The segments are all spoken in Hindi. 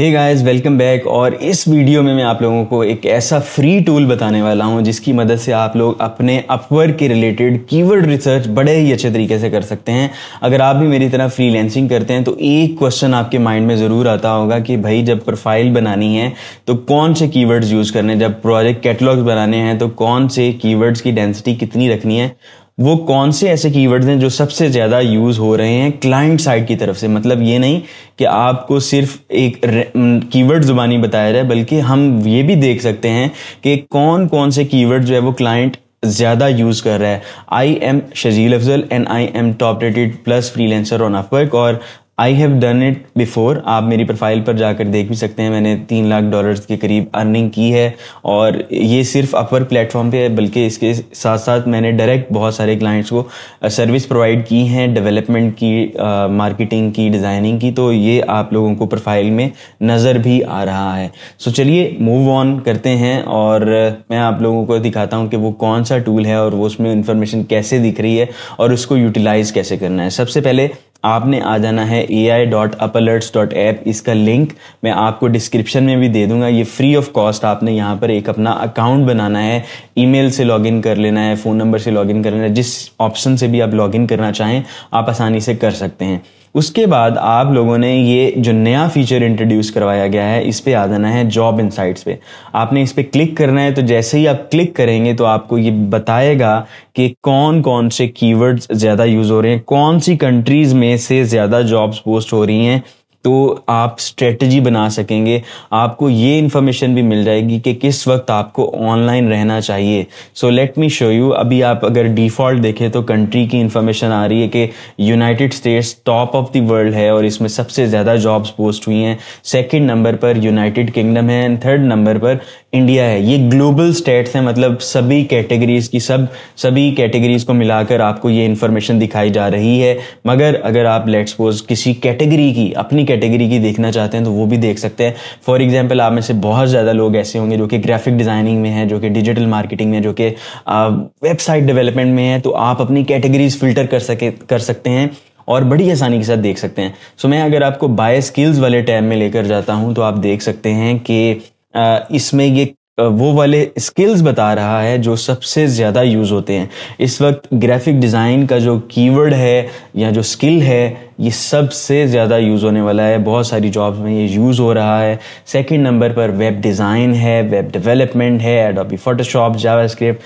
हे गाइस वेलकम बैक और इस वीडियो में मैं आप लोगों को एक ऐसा फ्री टूल बताने वाला हूं जिसकी मदद से आप लोग अपने अपवर्क के रिलेटेड कीवर्ड रिसर्च बड़े ही अच्छे तरीके से कर सकते हैं अगर आप भी मेरी तरह फ्रीलैंसिंग करते हैं तो एक क्वेश्चन आपके माइंड में ज़रूर आता होगा कि भाई जब प्रोफाइल बनानी है तो कौन से कीवर्ड्स यूज़ करने जब प्रोजेक्ट कैटलॉग्स बनाने हैं तो कौन से कीवर्ड्स की डेंसिटी कितनी रखनी है वो कौन से ऐसे कीवर्ड्स हैं जो सबसे ज़्यादा यूज़ हो रहे हैं क्लाइंट साइड की तरफ से मतलब ये नहीं कि आपको सिर्फ एक कीवर्ड ज़ुबानी बताया जाए बल्कि हम ये भी देख सकते हैं कि कौन कौन से कीवर्ड जो है वो क्लाइंट ज़्यादा यूज़ कर रहा है I am Shajeel Afzal and I am top rated plus freelancer on Upwork और I have done it before आप मेरी प्रोफाइल पर जाकर देख भी सकते हैं मैंने तीन लाख डॉलर्स के करीब अर्निंग की है और ये सिर्फ अपर प्लेटफॉर्म पे है बल्कि इसके साथ साथ मैंने डायरेक्ट बहुत सारे क्लाइंट्स को सर्विस प्रोवाइड की हैं डेवलपमेंट की मार्केटिंग की डिज़ाइनिंग की तो ये आप लोगों को प्रोफाइल में नज़र भी आ रहा है सो चलिए मूव ऑन करते हैं और मैं आप लोगों को दिखाता हूँ कि वो कौन सा टूल है और वो उसमें इन्फॉर्मेशन कैसे दिख रही है और उसको यूटिलाइज़ कैसे करना है सबसे पहले आपने आ जाना है A I dot uplerts dot app इसका लिंक मैं आपको डिस्क्रिप्शन में भी दे दूंगा ये फ्री ऑफ कॉस्ट आपने यहाँ पर एक अपना अकाउंट बनाना है ईमेल से लॉगिन कर लेना है फ़ोन नंबर से लॉगिन कर लेना है जिस ऑप्शन से भी आप लॉगिन करना चाहें आप आसानी से कर सकते हैं उसके बाद आप लोगों ने ये जो नया फीचर इंट्रोड्यूस करवाया गया है इस पर आ जाना है जॉब इनसाइट्स पे आपने इस पर क्लिक करना है तो जैसे ही आप क्लिक करेंगे तो आपको ये बताएगा कि कौन कौन से कीवर्ड्स ज़्यादा यूज़ हो रहे हैं कौन सी कंट्रीज़ में से ज़्यादा जॉब्स पोस्ट हो रही हैं तो आप स्ट्रेटजी बना सकेंगे आपको ये इन्फॉर्मेशन भी मिल जाएगी कि किस वक्त आपको ऑनलाइन रहना चाहिए so let me show you अभी आप अगर डिफ़ॉल्ट देखें तो कंट्री की इन्फॉर्मेशन आ रही है कि United States top of the world है और इसमें सबसे ज़्यादा जॉब्स पोस्ट हुई हैं सेकेंड नंबर पर यूनाइटेड किंगडम है एंड थर्ड नंबर पर इंडिया है ये ग्लोबल स्टेट्स हैं मतलब सभी कैटेगरीज की सब सभी कैटेगरीज को मिलाकर आपको ये इन्फॉर्मेशन दिखाई जा रही है मगर अगर आप लेट्स किसी कैटेगरी की अपनी कैटेगरी की देखना चाहते हैं तो वो भी देख सकते हैं फॉर एग्जाम्पल आप में से बहुत ज़्यादा लोग ऐसे होंगे जो कि ग्राफिक डिज़ाइनिंग में है जो कि डिजिटल मार्केटिंग में जो कि वेबसाइट डेवलपमेंट में है तो आप अपनी कैटेगरीज फिल्टर कर सके कर सकते हैं और बड़ी आसानी के साथ देख सकते हैं सो so, मैं अगर आपको बाय स्किल्स वाले टैब में लेकर जाता हूँ तो आप देख सकते हैं कि इसमें ये वो वाले स्किल्स बता रहा है जो सबसे ज़्यादा यूज़ होते हैं इस वक्त ग्राफिक डिज़ाइन का जो कीवर्ड है या जो स्किल है ये सबसे ज़्यादा यूज़ होने वाला है बहुत सारी जॉब्स में ये यूज़ हो रहा है सेकंड नंबर पर वेब डिज़ाइन है वेब डेवलपमेंट है Adobe Photoshop JavaScript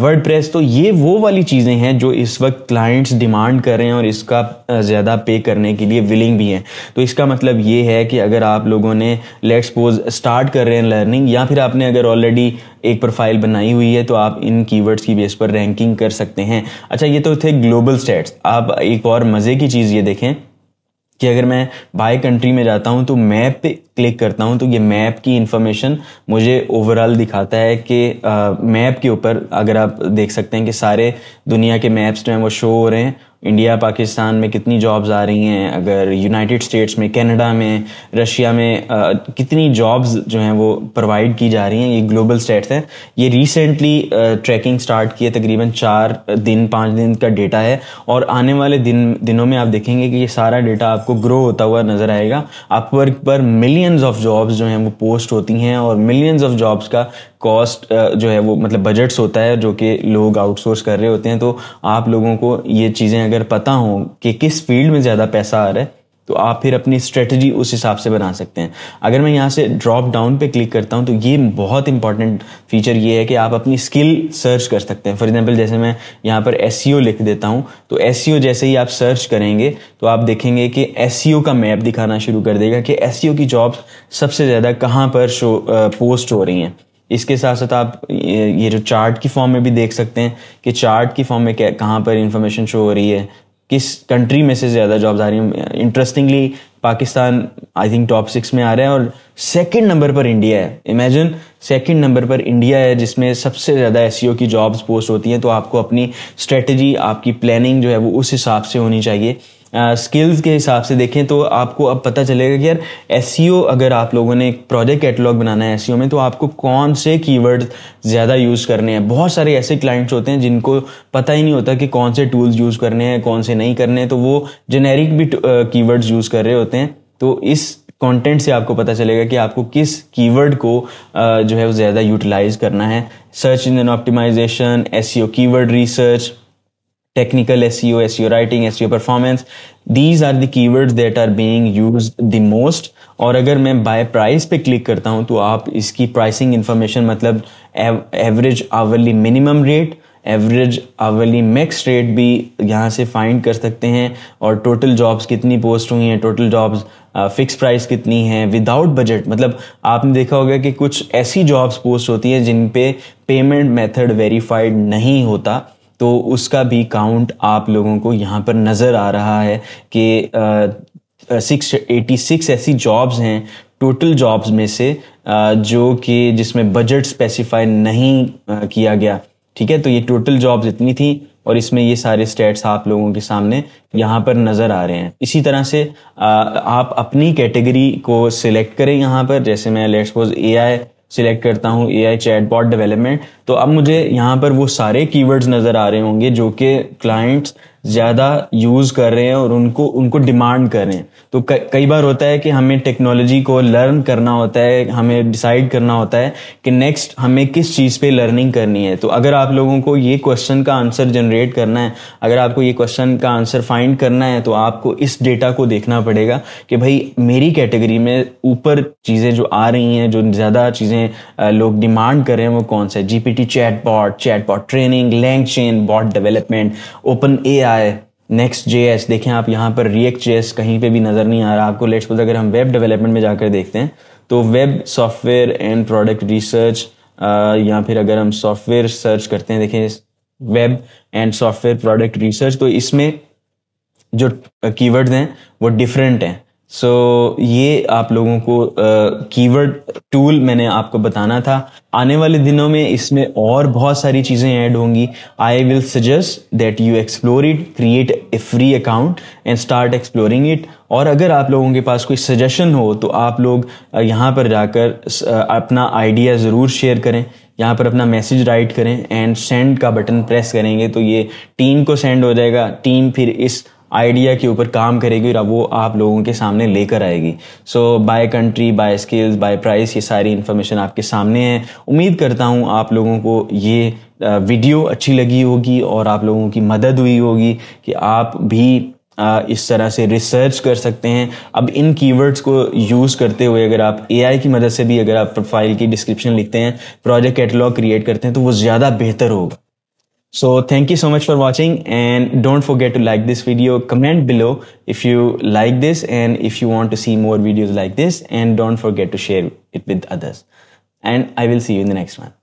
WordPress तो ये वो वाली चीज़ें हैं जो इस वक्त क्लाइंट्स डिमांड कर रहे हैं और इसका uh, ज़्यादा पे करने के लिए विलिंग भी हैं तो इसका मतलब ये है कि अगर आप लोगों ने लेट्स पोज स्टार्ट कर रहे हैं लर्निंग या फिर आपने अगर ऑलरेडी एक प्रोफाइल बनाई हुई है तो आप इन कीवर्ड्स की बेस पर रैंकिंग कर सकते हैं अच्छा ये तो थे ग्लोबल स्टेट्स आप एक और मज़े की चीज़ ये देखें कि अगर मैं बाय कंट्री में जाता हूँ तो मैप पे क्लिक करता हूँ तो ये मैप की इंफॉर्मेशन मुझे ओवरऑल दिखाता है कि मैप के ऊपर अगर आप देख सकते हैं कि सारे दुनिया के मैप्स जो हैं वो शो हो रहे हैं इंडिया पाकिस्तान में कितनी जॉब्स आ रही हैं अगर यूनाइटेड स्टेट्स में कनाडा में रशिया में आ, कितनी जॉब्स जो हैं वो प्रोवाइड की जा रही हैं ये ग्लोबल स्टेट्स हैं ये रिसेंटली ट्रैकिंग स्टार्ट की है तकरीबन चार दिन पाँच दिन का डेटा है और आने वाले दिन दिनों में आप देखेंगे कि ये सारा डेटा आपको ग्रो होता हुआ नज़र आएगा अपवर्क पर मिलियंस ऑफ जॉब्स जो हैं वो पोस्ट होती हैं और मिलियंस ऑफ जॉब्स का कॉस्ट जो है वो मतलब बजट्स होता है जो कि लोग आउटसोर्स कर रहे होते हैं तो आप लोगों को ये चीज़ें अगर पता हो कि किस फील्ड में ज़्यादा पैसा आ रहा है तो आप फिर अपनी स्ट्रेटजी उस हिसाब से बना सकते हैं अगर मैं यहाँ से ड्रॉप डाउन पे क्लिक करता हूँ तो ये बहुत इंपॉर्टेंट फीचर ये है कि आप अपनी स्किल सर्च कर सकते हैं फॉर एग्जाम्पल जैसे मैं यहाँ पर एस e लिख देता हूँ तो एस e जैसे ही आप सर्च करेंगे तो आप देखेंगे कि एस e का मैप दिखाना शुरू कर देगा कि एस की जॉब सबसे ज़्यादा कहाँ पर शो पोस्ट हो रही हैं इसके साथ साथ आप ये जो चार्ट की फॉर्म में भी देख सकते हैं कि चार्ट की फॉर्म में क्या कहाँ पर इंफॉर्मेशन शो हो रही है किस कंट्री में से ज़्यादा जॉब्स आ रही हैं interestingly Pakistan I think top six में आ रहा है और सेकंड नंबर पर इंडिया है इमेजिन सेकंड नंबर पर इंडिया है जिसमें सबसे ज़्यादा एस e की जॉब्स पोस्ट होती हैं तो आपको अपनी स्ट्रेटजी आपकी प्लानिंग जो है वो उस हिसाब से होनी चाहिए स्किल्स के हिसाब से देखें तो आपको अब पता चलेगा कि यार एस e अगर आप लोगों ने एक प्रोजेक्ट कैटलॉग बनाना है एस e में तो आपको कौन से कीवर्ड ज़्यादा यूज़ करने हैं बहुत सारे ऐसे क्लाइंट्स होते हैं जिनको पता ही नहीं होता कि कौन से टूल्स यूज़ करने हैं कौन से नहीं करने हैं तो वो जेनेरिक भी कीवर्ड्स यूज़ कर रहे होते हैं तो इस कंटेंट से आपको पता चलेगा कि आपको किस कीवर्ड को जो है वो ज़्यादा यूटिलाइज करना है search engine optimization S keyword research technical SEO, SEO writing, SEO performance. These are the keywords that are being used the most. और अगर मैं बाय प्राइस पे क्लिक करता हूँ तो आप इसकी प्राइसिंग इन्फॉर्मेशन मतलब average hourly minimum rate average hourly max rate भी यहाँ से फाइंड कर सकते हैं और टोटल जॉब्स कितनी पोस्ट हुई हैं टोटल जॉब्स फिक्स प्राइस कितनी है विदाउट बजट मतलब आपने देखा होगा कि कुछ ऐसी जॉब्स पोस्ट होती हैं जिन पे पेमेंट मेथड वेरीफाइड नहीं होता तो उसका भी काउंट आप लोगों को यहाँ पर नज़र आ रहा है कि सिक्स एटी सिक्स ऐसी जॉब्स हैं टोटल जॉब्स में से जो कि जिसमें बजट स्पेसिफाई नहीं किया गया ठीक है तो ये टोटल जॉब्स इतनी थी और इसमें ये सारे स्टेट्स आप लोगों के सामने यहाँ पर नज़र आ रहे हैं इसी तरह से आप अपनी कैटेगरी को सिलेक्ट करें यहाँ पर जैसे मैं let's suppose A I select करता हूँ A I chat bot development तो अब मुझे यहाँ पर वो सारे कीवर्ड्स नज़र आ रहे होंगे जो कि क्लाइंट्स ज़्यादा यूज़ कर रहे हैं और उनको उनको डिमांड कर रहे हैं तो कई बार होता है कि हमें टेक्नोलॉजी को लर्न करना होता है हमें डिसाइड करना होता है कि नेक्स्ट हमें किस चीज़ पे लर्निंग करनी है तो अगर आप लोगों को ये क्वेश्चन का आंसर जनरेट करना है अगर आपको ये क्वेश्चन का आंसर फाइंड करना है तो आपको इस डेटा को देखना पड़ेगा कि भाई मेरी कैटेगरी में ऊपर चीज़ें जो आ रही हैं जो ज़्यादा चीज़ें लोग डिमांड कर रहे हैं वो कौन सा है G P T chat bot chat training LangChain bot development open A है नेक्स्ट जे एस देखें आप यहाँ पर रिएक्ट जे एस कहीं पे भी नज़र नहीं आ रहा आपको लेट्स सपोज अगर हम वेब डेवलपमेंट में जाकर देखते हैं तो web software and product research या फिर अगर हम सॉफ्टवेयर सर्च करते हैं देखें web and software product research तो इसमें जो कीवर्ड्स हैं वो डिफरेंट हैं सो so, ये आप लोगों को कीवर्ड uh, टूल मैंने आपको बताना था आने वाले दिनों में इसमें और बहुत सारी चीज़ें ऐड होंगी I will suggest that you explore it create a free account and start exploring it और अगर आप लोगों के पास कोई सजेशन हो तो आप लोग यहाँ पर जाकर अपना आइडिया ज़रूर शेयर करें यहाँ पर अपना मैसेज राइट करें एंड सेंड का बटन प्रेस करेंगे तो ये टीम को सेंड हो जाएगा टीम फिर इस आइडिया के ऊपर काम करेगी और वो आप लोगों के सामने लेकर आएगी so by country by skills by price ये सारी इन्फॉर्मेशन आपके सामने है उम्मीद करता हूँ आप लोगों को ये वीडियो अच्छी लगी होगी और आप लोगों की मदद हुई होगी कि आप भी इस तरह से रिसर्च कर सकते हैं अब इन कीवर्ड्स को यूज़ करते हुए अगर आप एआई की मदद से भी अगर आप प्रोफाइल की डिस्क्रिप्शन लिखते हैं प्रोजेक्ट कैटलॉग क्रिएट करते हैं तो वो ज़्यादा बेहतर होगा So thank you so much for watching and don't forget to like this video. Comment below if you like this and if you want to see more videos like this and don't forget to share it with others. And I will see you in the next one.